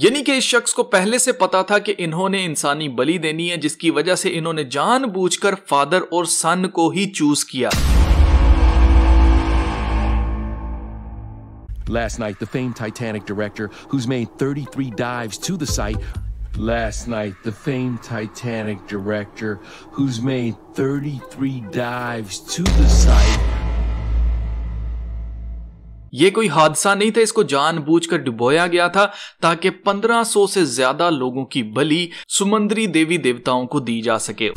यानी कि इस शख्स को पहले से पता था कि इन्होंने इंसानी बलि देनी है जिसकी वजह से इन्होंने जानबूझकर फादर और सन को ही चूज किया Last night, the famed Titanic director, who's made 33 dives to the site. Last night, the famed Titanic director, who's made 33 dives to the site. ये कोई हादसा नहीं था इसको जानबूझकर डुबोया गया था ताकि 1500 से ज्यादा लोगों की बलि सुमंदरी देवी देवताओं को दी जा सके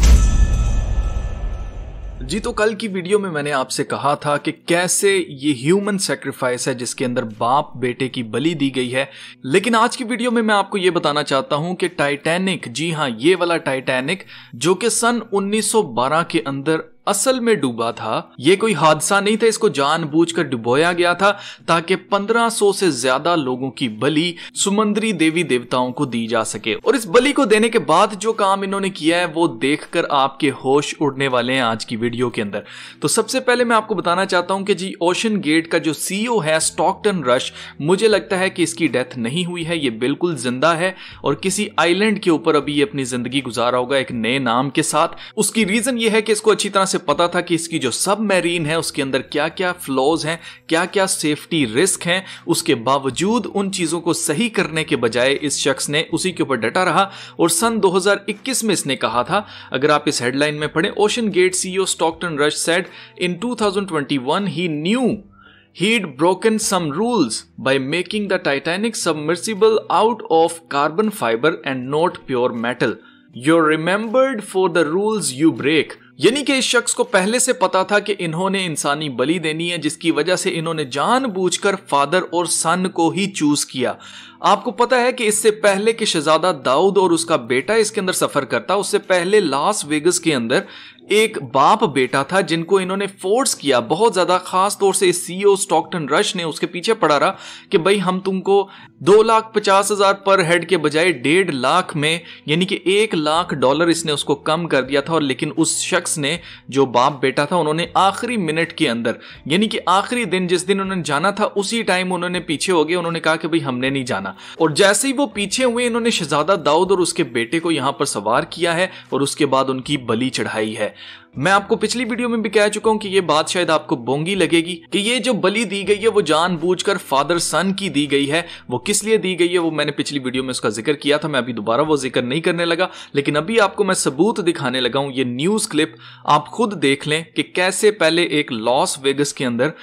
जी तो कल की वीडियो में मैंने आपसे कहा था कि कैसे ये ह्यूमन सेक्रीफाइस है जिसके अंदर बाप बेटे की बलि दी गई है लेकिन आज की वीडियो में मैं आपको ये बताना चाहता हूं कि टाइटैनिक जी हाँ ये वाला टाइटैनिक जो कि सन 1912 के अंदर असल में डूबा था ये कोई हादसा नहीं था इसको जानबूझकर डुबोया गया था ताकि 1500 से ज्यादा लोगों की बलि सुमंदरी देवी देवताओं को दी जा सके और इस बलि को देने के बाद जो काम इन्होंने किया है वो देखकर आपके होश उड़ने वाले हैं आज की वीडियो के अंदर तो सबसे पहले मैं आपको बताना चाहता हूं कि जी ओशन गेट का जो सीईओ e है स्टॉकटन रश मुझे लगता है कि इसकी डेथ नहीं हुई है ये बिल्कुल जिंदा है और किसी आईलैंड के ऊपर अभी अपनी जिंदगी गुजारा होगा एक नए नाम के साथ उसकी रीजन ये है कि इसको अच्छी तरह से पता था कि इसकी जो सब मैरीन है उसके अंदर क्या क्या फ्लॉज हैं क्या क्या सेफ्टी रिस्क हैं उसके बावजूद उन चीज़ों को सही करने के बजाय इस शख्स ने उसी के ऊपर डटा रहा और सन 2021 में इसने कहा था अगर आप इस हेडलाइन में पढ़ें OceanGate CEO Stockton Rush said in 2021 he knew He'd broken some rules by making the Titanic submersible out of carbon fiber and not pure metal. You're remembered for the rules you break. यानी कि इस शख्स को पहले से पता था कि इन्होंने इंसानी बलि देनी है जिसकी वजह से इन्होंने जानबूझकर फादर और सन को ही चूज किया आपको पता है कि इससे पहले कि शहजादा दाऊद और उसका बेटा इसके अंदर सफर करता उससे पहले लास वेगस के अंदर एक बाप बेटा था जिनको इन्होंने फोर्स किया बहुत ज्यादा खास तौर से सीईओ स्टॉकटन रश ने उसके पीछे पड़ा रहा कि भाई हम तुमको दो लाख पचास हजार पर हेड के बजाय डेढ़ लाख में यानी कि एक लाख डॉलर इसने उसको कम कर दिया था और लेकिन उस शख्स ने जो बाप बेटा था उन्होंने आखिरी मिनट के अंदर यानी कि आखिरी दिन जिस दिन उन्होंने जाना था उसी टाइम उन्होंने पीछे हो गए उन्होंने कहा कि भाई हमने नहीं जाना और जैसे ही वो पीछे हुए इन्होंने शहजादा दाऊद और उसके बेटे को यहां पर सवार किया है और उसके बाद उनकी बलि चढ़ाई है मैं आपको पिछली वीडियो में भी कह चुका हूं कि ये बात शायद आपको बोंगी लगेगी कि ये जो बलि दी गई है वो जानबूझकर फादर सन की दी गई है वो किस लिए दी गई है वो मैंने पिछली वीडियो में उसका जिक्र किया था मैं अभी दोबारा वो जिक्र नहीं करने लगा लेकिन अभी आपको मैं सबूत दिखाने लगा हूं ये न्यूज क्लिप आप खुद देख लें कि कैसे पहले एक लॉस वेगस के अंदर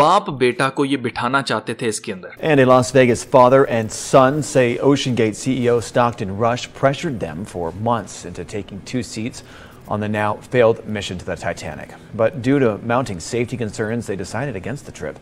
बाप बेटा को ये बिठाना चाहते थे इसके अंदर And in Las Vegas, father and son say Ocean Gate CEO Stockton Rush pressured them for months into taking two seats on the now failed mission to the Titanic. But due to mounting safety concerns, they decided against the trip.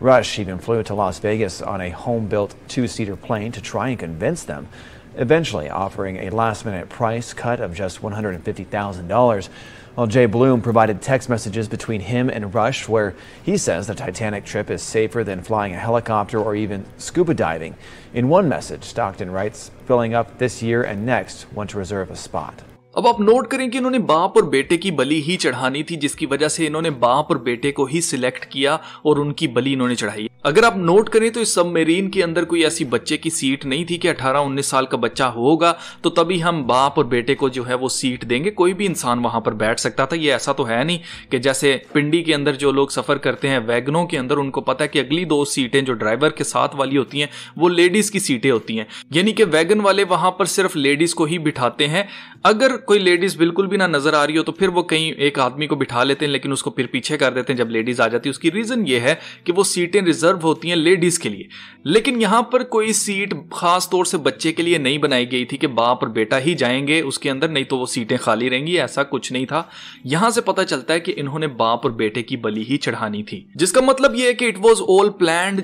Rush even flew to Las Vegas on a home built two seater plane to try and convince them, eventually offering a last minute price cut of just $150,000. While Jay Bloom provided text messages between him and Rush where he says the Titanic trip is safer than flying a helicopter or even scuba diving. In one message, Stockton writes, filling up this year and next, want to reserve a spot. अब आप note करें कि इन्होंने बाप और बेटे की बलि ही चढ़ानी थी जिसकी वजह से इन्होंने बाप और बेटे को ही सिलेक्ट किया और उनकी बलि इन्होंने चढ़ाई अगर आप नोट करें तो इस सबमेरीन के अंदर कोई ऐसी बच्चे की सीट नहीं थी कि 18-19 साल का बच्चा होगा तो तभी हम बाप और बेटे को जो है वो सीट देंगे कोई भी इंसान वहां पर बैठ सकता था ये ऐसा तो है नहीं कि जैसे पिंडी के अंदर जो लोग सफर करते हैं वैगनों के अंदर उनको पता है कि अगली दो सीटें जो ड्राइवर के साथ वाली होती हैं वो लेडीज की सीटें होती हैं यानी कि वैगन वाले वहां पर सिर्फ लेडीज को ही बिठाते हैं अगर कोई लेडीज बिल्कुल भी ना नजर आ रही हो तो फिर वो कहीं एक आदमी को बिठा लेते हैं लेकिन उसको फिर पीछे कर देते हैं जब लेडीज आ जाती है उसकी रीजन ये है कि वो सीटें रिजर्व होती हैं लेडीज के लिए लेकिन यहां पर कोई सीट खास तौर से बच्चे के लिए नहीं बनाई गई थी कि बाप और बेटा ही जाएंगे उसके अंदर नहीं तो वो सीटें खाली रहेंगी ऐसा कुछ नहीं था यहां से पता चलता है कि इन्होंने बाप और बेटे की बलि ही चढ़ानी थी जिसका मतलब यह है कि इट वॉज ऑल प्लैंड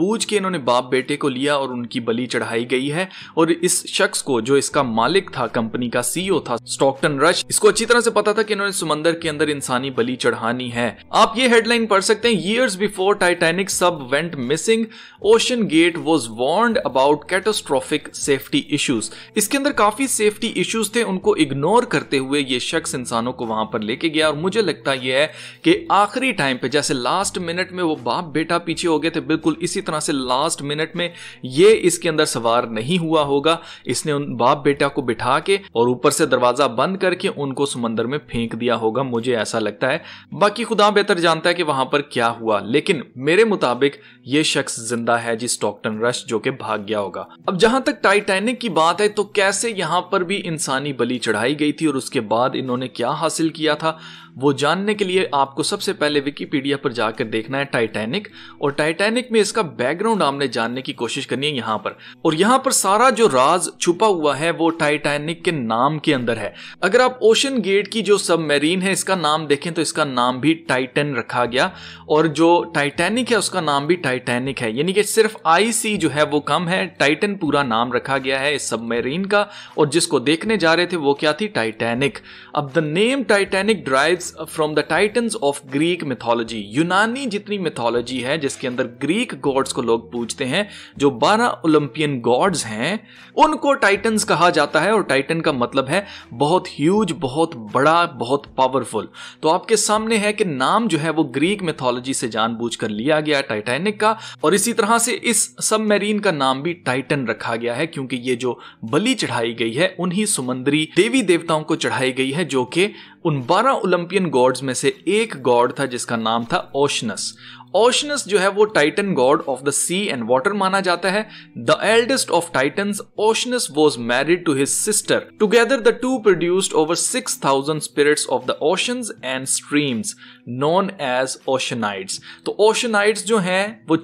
बूझ के इन्होंने बाप बेटे को लिया और उनकी बलि चढ़ाई गई है और इस शख्स को जो इसका मालिक था कंपनी का सीईओ e था स्टॉकटन रश इसको अच्छी तरह से पता था कि इन्होंने समंदर के अंदर इंसानी बलि चढ़ानी है आप ये हेडलाइन पढ़ सकते हैं years before Titanic sub went missing OceanGate was warned about catastrophic safety issues इसके अंदर काफी सेफ्टी इश्यूज थे उनको इग्नोर करते हुए ये शख्स इंसानों को वहां पर लेके गया और मुझे लगता यह है कि आखिरी टाइम पे जैसे लास्ट मिनट में वो बाप बेटा पीछे हो गए थे बिल्कुल इसी तरह से लास्ट मिनट में ये इसके अंदर सवार नहीं हुआ होगा इसने उन बाप बेटा को बिठा के और ऊपर से दरवाजा दरवाजा बंद करके उनको समंदर में फेंक दिया होगा मुझे ऐसा लगता है बाकी खुदा बेहतर जानता है कि वहां पर क्या हुआ लेकिन मेरे मुताबिक ये शख्स जिंदा है जिस स्टॉकटन रश जो कि भाग गया होगा अब जहां तक टाइटैनिक की बात है तो कैसे यहाँ पर भी इंसानी बलि चढ़ाई गई थी और उसके बाद इन्होंने क्या हासिल किया था वो जानने के लिए आपको सबसे पहले विकीपीडिया पर जाकर देखना है टाइटैनिक और टाइटैनिक में इसका बैकग्राउंड आपने जानने की कोशिश करनी है यहाँ पर और यहाँ पर सारा जो राज छुपा हुआ है वो टाइटैनिक के नाम के अंदर है अगर आप ओशन गेट की जो सब है इसका नाम देखें तो इसका नाम भी टाइटन रखा गया और जो टाइटैनिक है उसका नाम भी टाइटैनिक है यानी कि सिर्फ आईसी जो है वो कम है टाइटन पूरा नाम रखा गया है इस सब का और जिसको देखने जा रहे थे वो क्या थी टाइटैनिक अब the name Titanic derive its from the Titans of Greek mythology यूनानी जितनी मिथोलॉजी है जिसके अंदर ग्रीक गॉड्स को लोग पूजते हैं जो 12 ओलंपियन गॉड्स हैं उनको टाइटन्स कहा जाता है और टाइटन का मतलब है बहुत ह्यूज बहुत बड़ा बहुत पावरफुल तो आपके सामने है कि नाम जो है वो ग्रीक मिथोलॉजी से जानबूझ कर लिया गया टाइटैनिक का और इसी तरह से इस सबमरीन का नाम भी टाइटन रखा गया है क्योंकि ये जो बलि चढ़ाई गई है उन्हीं सुमंदरी देवी देवताओं को चढ़ाई गई है जो कि उन बारह ओलंपियन गॉड्स में से एक गॉड था जिसका नाम था ओशनस ओशनस जो है वो Titan god of the sea and water माना जाता है the eldest of Titans Oceanus was married to his sister together the two produced over thousand spirit of the oceans and streams known as Oceanids तो Oceanids जो हैं वो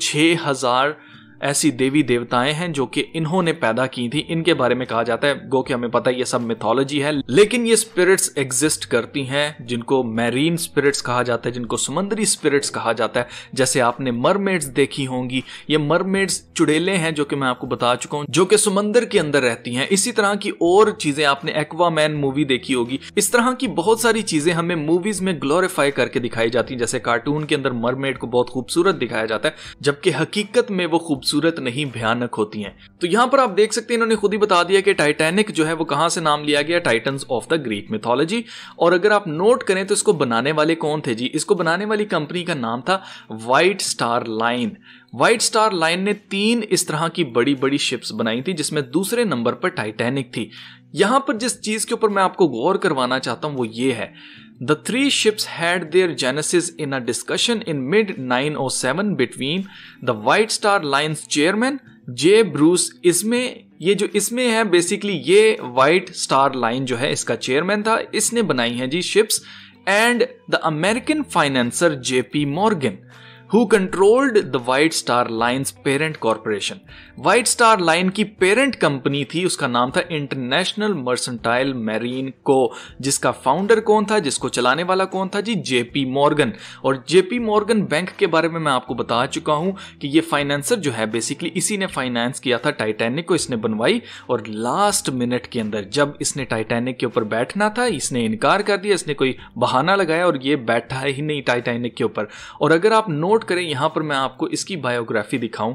हजार ऐसी देवी देवताएं हैं जो कि इन्होंने पैदा की थी इनके बारे में कहा जाता है गो कि हमें पता है ये सब मिथोलॉजी है लेकिन ये स्पिरिट्स एग्जिस्ट करती हैं जिनको मैरीन स्पिरिट्स कहा जाता है जिनको समुद्री स्पिरिट्स कहा जाता है जैसे आपने मरमेड्स देखी होंगी ये मरमेड्स चुड़ेले हैं जो कि मैं आपको बता चुका हूँ जो कि समंदर के अंदर रहती हैं इसी तरह की और चीजें आपने एक्वामैन मूवी देखी होगी इस तरह की बहुत सारी चीजें हमें मूवीज में ग्लोरीफाई करके दिखाई जाती है जैसे कार्टून के अंदर मरमेड को बहुत खूबसूरत दिखाया जाता है जबकि हकीकत में वो खूबसूरत खूबसूरत नहीं भयानक होती हैं तो यहाँ पर आप देख सकते हैं इन्होंने खुद ही बता दिया कि टाइटैनिक जो है वो कहाँ से नाम लिया गया Titans of the Greek mythology और अगर आप नोट करें तो इसको बनाने वाले कौन थे जी इसको बनाने वाली कंपनी का नाम था White Star Line White Star Line ने तीन इस तरह की बड़ी बड़ी शिप्स बनाई थी जिसमें दूसरे नंबर पर टाइटैनिक थी यहां पर जिस चीज के ऊपर मैं आपको गौर करवाना चाहता हूं वो ये है The three ships had their genesis in a discussion in mid 907 between the White Star Line's chairman J. Bruce Ismay. ये जो इसमें है बेसिकली ये व्हाइट स्टार लाइन जो है इसका चेयरमैन था इसने बनाई है जी ships and the American financier JP Morgan who controlled the White Star Lines parent corporation White Star Line की पेरेंट कंपनी थी उसका नाम था इंटरनेशनल मर्सेंटाइल मैरीन को जिसका फाउंडर कौन था जिसको चलाने वाला कौन था जी जेपी मॉर्गन और जेपी मॉर्गन बैंक के बारे में मैं आपको बता चुका हूं कि ये फाइनेंसर जो है बेसिकली इसी ने फाइनेंस किया था टाइटैनिक को इसने बनवाई और लास्ट मिनट के अंदर जब इसने टाइटैनिक के ऊपर बैठना था इसने इनकार कर दिया इसने कोई बहाना लगाया और ये बैठा ही नहीं टाइटैनिक के ऊपर और अगर आप नोट नोट करें यहाँ पर मैं आपको इसकी बायोग्राफी दिखाऊं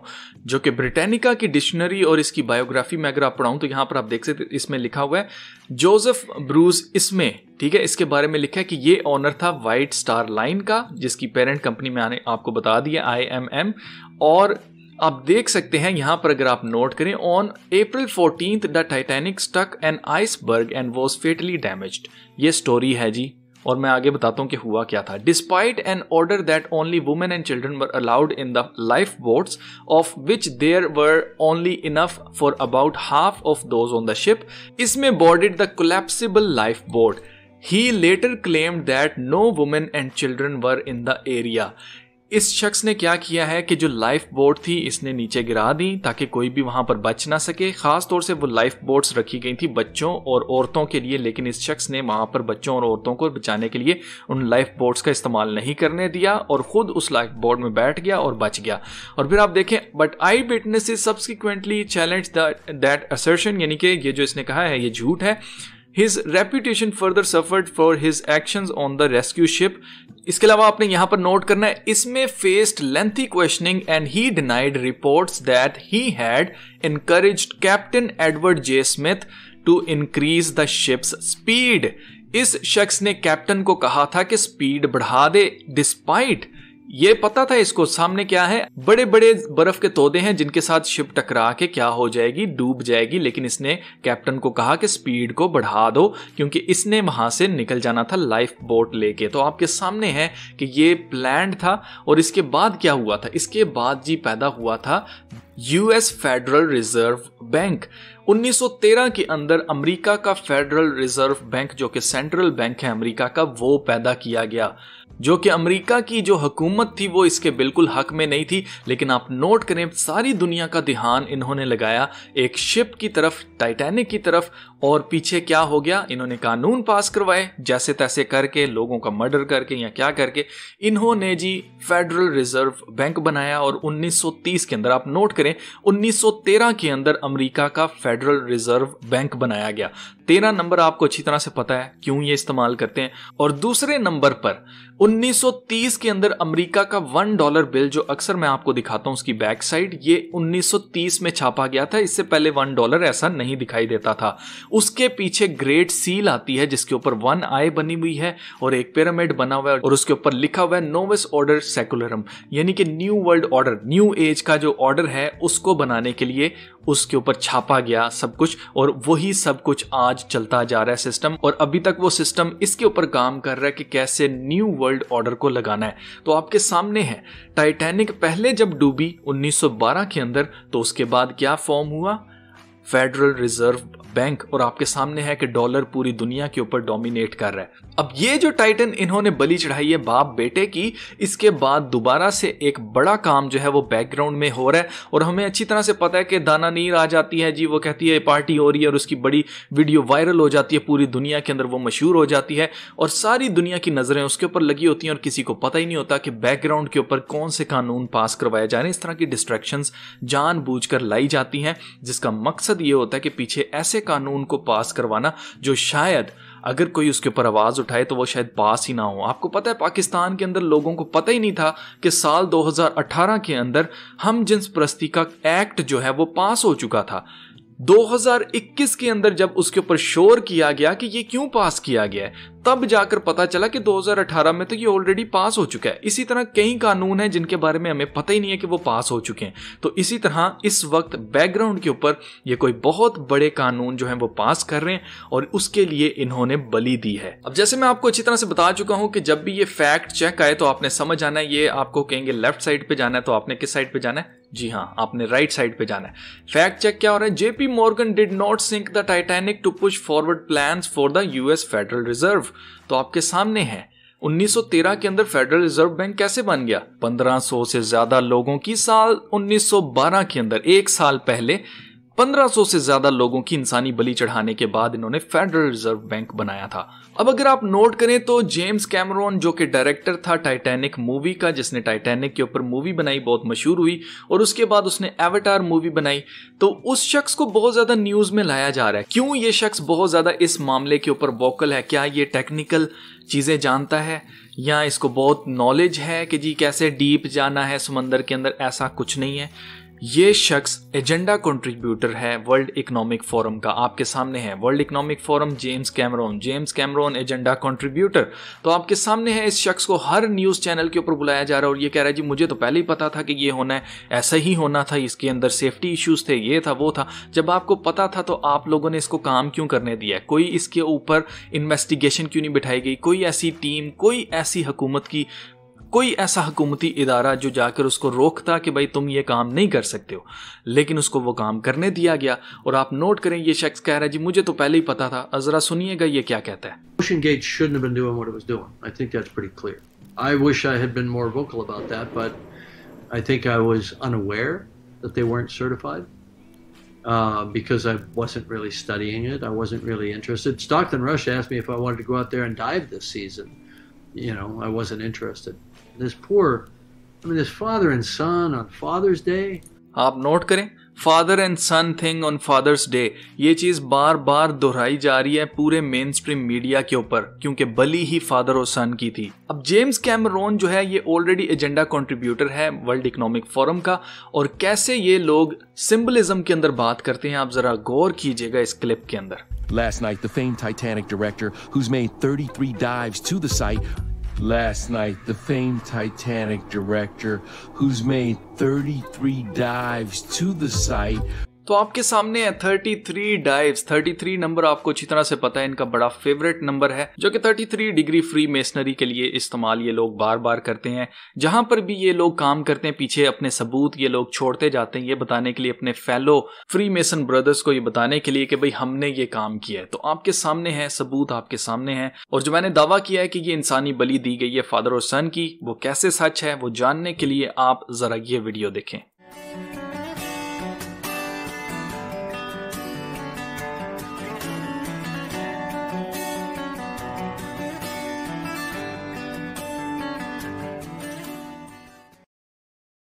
जो कि ब्रिटेनिका की डिक्शनरी और इसकी बायोग्राफी में अगर आप पढ़ाऊं तो यहाँ पर आप देख सकते इसमें लिखा हुआ है जोसेफ ब्रूज इसमें ठीक है इसके बारे में लिखा है कि ये ऑनर था वाइट स्टार लाइन का जिसकी पेरेंट कंपनी में आने आपको बता दिया आई एम एम और आप देख सकते हैं यहां पर अगर आप नोट करें on April fourteen the Titanic stuck an iceberg and was fatally damaged ये स्टोरी है जी और मैं आगे बताता हूँ कि हुआ क्या था despite an order that only women and children were allowed in the life boats of which there were only enough for about half of those on the ship इसमें boarded the collapsible life boat he later claimed that no women and children were in the area इस शख्स ने क्या किया है कि जो life boat थी इसने नीचे गिरा दी ताकि कोई भी वहां पर बच ना सके खास तौर से वो लाइफ बोट्स रखी गई थी बच्चों और औरतों के लिए लेकिन इस शख्स ने वहां पर बच्चों और औरतों को बचाने के लिए उन लाइफ बोट्स का इस्तेमाल नहीं करने दिया और खुद उस लाइफ बोट में बैठ गया और बच गया और फिर आप देखें but I witness subsequently challenge that assertion यानी कि ये जो इसने कहा है ये झूठ है his reputation further suffered for his action on the rescue ship इसके अलावा आपने यहां पर नोट करना है इसमें faced lengthy questioning and he denied report that he had encourage Captain Edward J Smith to increase the ship's speed इस शख्स ने कैप्टन को कहा था कि स्पीड बढ़ा दे डिस्पाइट ये पता था इसको सामने क्या है बड़े बड़े बर्फ के तोदे हैं जिनके साथ शिप टकरा के क्या हो जाएगी डूब जाएगी लेकिन इसने कैप्टन को कहा कि स्पीड को बढ़ा दो क्योंकि इसने वहां से निकल जाना था लाइफ बोट लेके तो आपके सामने है कि ये प्लैंड था और इसके बाद क्या हुआ था इसके बाद जी पैदा हुआ था यूएस फेडरल रिजर्व बैंक 1913 के अंदर अमेरिका का फेडरल रिजर्व बैंक जो कि सेंट्रल बैंक है अमेरिका का वो पैदा किया गया जो कि अमेरिका की जो हकूमत थी वो इसके बिल्कुल हक में नहीं थी लेकिन आप नोट करें सारी दुनिया का ध्यान इन्होंने लगाया एक शिप की तरफ टाइटैनिक की तरफ और पीछे क्या हो गया इन्होंने कानून पास करवाए जैसे तैसे करके लोगों का मर्डर करके या क्या करके इन्होंने जी फेडरल रिजर्व बैंक बनाया और 1930 के अंदर आप नोट करें 1913 के अंदर अमेरिका का फेडरल रिजर्व बैंक बनाया गया तेरह नंबर आपको अच्छी तरह से पता है क्यों ये इस्तेमाल करते हैं और दूसरे नंबर पर 1930 के अंदर अमेरिका का वन डॉलर बिल जो अक्सर मैं आपको दिखाता हूं उसकी बैक साइड ये 1930 में छापा गया था इससे पहले वन डॉलर ऐसा नहीं दिखाई देता था उसके पीछे ग्रेट सील आती है जिसके ऊपर वन आई बनी हुई है और एक पिरामिड बना हुआ है और उसके ऊपर लिखा हुआ है नोवस ऑर्डर सेकुलरम यानी कि new world order new age का जो ऑर्डर है उसको बनाने के लिए उसके ऊपर छापा गया सब कुछ और वही सब कुछ आज चलता जा रहा है सिस्टम और अभी तक वो सिस्टम इसके ऊपर काम कर रहा है कि कैसे न्यू वर्ल्ड ऑर्डर को लगाना है तो आपके सामने है टाइटैनिक पहले जब डूबी 1912 के अंदर तो उसके बाद क्या फॉर्म हुआ फेडरल रिजर्व बैंक और आपके सामने है कि डॉलर पूरी दुनिया के ऊपर डोमिनेट कर रहा है अब ये जो टाइटन इन्होंने बली चढ़ाई है बाप बेटे की इसके बाद दोबारा से एक बड़ा काम जो है वो बैकग्राउंड में हो रहा है और हमें अच्छी तरह से पता है कि दाना नीर आ जाती है जी वो कहती है पार्टी हो रही है और उसकी बड़ी वीडियो वायरल हो जाती है पूरी दुनिया के अंदर वो मशहूर हो जाती है और सारी दुनिया की नज़रें उसके ऊपर लगी होती हैं और किसी को पता ही नहीं होता कि बैकग्राउंड के ऊपर कौन से कानून पास करवाए जा रहे हैं इस तरह की डिस्ट्रैक्शंस जानबूझकर लाई जाती हैं जिसका मकसद मकसद ये होता है कि पीछे ऐसे कानून को पास करवाना जो शायद अगर कोई उसके ऊपर आवाज़ उठाए तो वो शायद पास ही ना हो आपको पता है पाकिस्तान के अंदर लोगों को पता ही नहीं था कि साल 2018 के अंदर हम जिन्स प्रस्ती का एक्ट जो है वो पास हो चुका था 2021 के अंदर जब उसके ऊपर शोर किया गया कि ये क्यों पास किया गया है तब जाकर पता चला कि 2018 में तो ये ऑलरेडी पास हो चुका है इसी तरह कई कानून हैं जिनके बारे में हमें पता ही नहीं है कि वो पास हो चुके हैं तो इसी तरह इस वक्त बैकग्राउंड के ऊपर ये कोई बहुत बड़े कानून जो है वो पास कर रहे हैं और उसके लिए इन्होंने बली दी है अब जैसे मैं आपको अच्छी तरह से बता चुका हूं कि जब भी ये फैक्ट चेक आए तो आपने समझ आना है ये आपको कहेंगे लेफ्ट साइड पे जाना है तो आपने किस साइड पे जाना है जी हाँ आपने राइट साइड पे जाना है फैक्ट चेक क्या हो रहा है JP Morgan did not sink the Titanic to push forward plan for the US Federal Reserve तो आपके सामने है 1913 के अंदर फेडरल रिजर्व बैंक कैसे बन गया 1500 से ज्यादा लोगों की साल 1912 के अंदर एक साल पहले 1500 से ज्यादा लोगों की इंसानी बलि चढ़ाने के बाद इन्होंने फेडरल रिजर्व बैंक बनाया था अब अगर आप नोट करें तो जेम्स कैमरॉन जो कि डायरेक्टर था टाइटैनिक मूवी का जिसने टाइटैनिक के ऊपर मूवी बनाई बहुत मशहूर हुई और उसके बाद उसने एवेटार मूवी बनाई तो उस शख्स को बहुत ज़्यादा न्यूज़ में लाया जा रहा है क्यों ये शख्स बहुत ज़्यादा इस मामले के ऊपर वोकल है क्या ये टेक्निकल चीज़ें जानता है या इसको बहुत नॉलेज है कि जी कैसे डीप जाना है समंदर के अंदर ऐसा कुछ नहीं है ये शख्स एजेंडा कंट्रीब्यूटर है वर्ल्ड इकोनॉमिक फोरम का आपके सामने है World Economic Forum James Cameron James Cameron agenda contributor तो आपके सामने है इस शख्स को हर न्यूज़ चैनल के ऊपर बुलाया जा रहा है और ये कह रहा है जी मुझे तो पहले ही पता था कि ये होना है ऐसा ही होना था इसके अंदर सेफ्टी इश्यूज़ थे ये था वो था जब आपको पता था तो आप लोगों ने इसको काम क्यों करने दिया कोई इसके ऊपर इन्वेस्टिगेशन क्यों नहीं बिठाई गई कोई ऐसी टीम कोई ऐसी हुकूमत की कोई ऐसा हुकूमती इदारा जो जाकर उसको रोकता कि भाई तुम ये काम नहीं कर सकते हो लेकिन उसको वो काम करने दिया गया और आप नोट करें ये शख्स कह रहा है जी मुझे तो पहले ही पता था अजरा सुनिएगा ये क्या कहता है Ocean Gate shouldn't have been doing what it was doing. I think that's pretty clear. I wish I had been more vocal about that, but I think I was unaware that they weren't certified. Uh, because I wasn't really studying it. I wasn't really interested. Stockton Rush asked me if I wanted to go out there and dive this season. You know, I wasn't interested. this poor I mean, this father and son on Father's Day. आप note करें father and son thing on Father's Day ये चीज बार बार दोहराई जा रही है पूरे main stream media के ऊपर क्योंकि बलि ही फादर और सन की थी अब जेम्स कैमरोन जो है ये ऑलरेडी एजेंडा कंट्रीब्यूटर है वर्ल्ड इकोनॉमिक फोरम का और कैसे ये लोग सिंबलिज्म के अंदर बात करते हैं आप जरा गौर कीजिएगा इस क्लिप के अंदर Last night, the famed Titanic director, who's made 33 dives to the site, Last night, the famed Titanic director, who's made 33 dives to the site, तो आपके सामने है 33 डाइव्स 33 नंबर आपको अच्छी तरह से पता है इनका बड़ा फेवरेट नंबर है जो कि 33 डिग्री फ्री मेसनरी के लिए इस्तेमाल ये लोग बार बार करते हैं जहां पर भी ये लोग काम करते हैं पीछे अपने सबूत ये लोग छोड़ते जाते हैं ये बताने के लिए अपने फेलो फ्री मेसन ब्रदर्स को ये बताने के लिए कि भाई हमने ये काम किया है तो आपके सामने है सबूत आपके सामने है और जो मैंने दावा किया है कि ये इंसानी बलि दी गई है फादर और सन की वो कैसे सच है वो जानने के लिए आप जरा ये वीडियो देखें